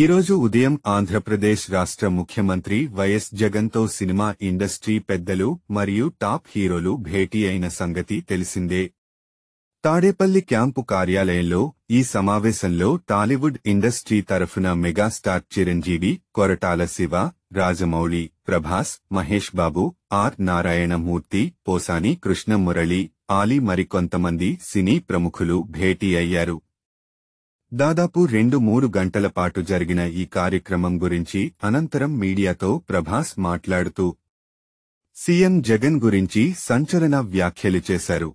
ఈరోజు ఉదయం ఆంధ్రప్రదేశ్ రాష్ట్ర ముఖ్యమంత్రి వైఎస్ జగన్తో సినిమా ఇండస్ట్రీ పెద్దలు మరియు టాప్ హీరోలు భేటీ అయిన సంగతి తెలిసిందే తాడేపల్లి క్యాంపు కార్యాలయంలో ఈ సమావేశంలో టాలీవుడ్ ఇండస్ట్రీ తరఫున మెగాస్టార్ చిరంజీవి కొరటాల శివ రాజమౌళి ప్రభాస్ మహేష్ బాబు ఆర్ నారాయణమూర్తి పోసాని కృష్ణమురళి ఆలీ మరికొంతమంది సినీ ప్రముఖులు భేటీ అయ్యారు దాదాపు రెండు మూడు గంటల పాటు జరిగిన ఈ కార్యక్రమం గురించి అనంతరం మీడియాతో ప్రభాస్ మాట్లాడుతూ సీఎం జగన్ గురించి సంచలన వ్యాఖ్యలు చేశారు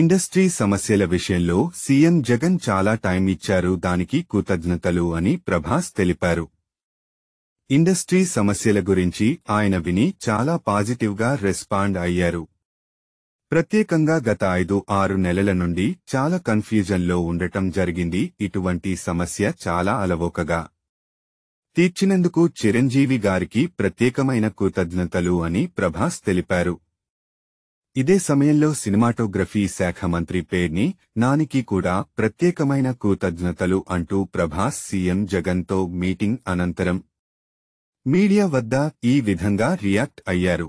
ఇండస్ట్రీ సమస్యల విషయంలో సీఎం జగన్ చాలా టైం ఇచ్చారు దానికి కృతజ్ఞతలు అని ప్రభాస్ తెలిపారు ఇండస్ట్రీ సమస్యల గురించి ఆయన విని చాలా పాజిటివ్గా రెస్పాండ్ అయ్యారు ప్రత్యేకంగా గత ఐదు ఆరు నెలల నుండి చాలా కన్ఫ్యూజన్లో ఉండటం జరిగింది ఇటువంటి సమస్య చాలా అలవోకగా తీర్చినందుకు చిరంజీవి గారికి ప్రత్యేకమైన కృతజ్ఞతలు అని ప్రభాస్ తెలిపారు ఇదే సమయంలో సినిమాటోగ్రఫీ శాఖ మంత్రి పేర్ని నానికి కూడా ప్రత్యేకమైన కృతజ్ఞతలు అంటూ ప్రభాస్ సీఎం జగన్తో మీటింగ్ అనంతరం మీడియా వద్ద ఈ విధంగా రియాక్ట్ అయ్యారు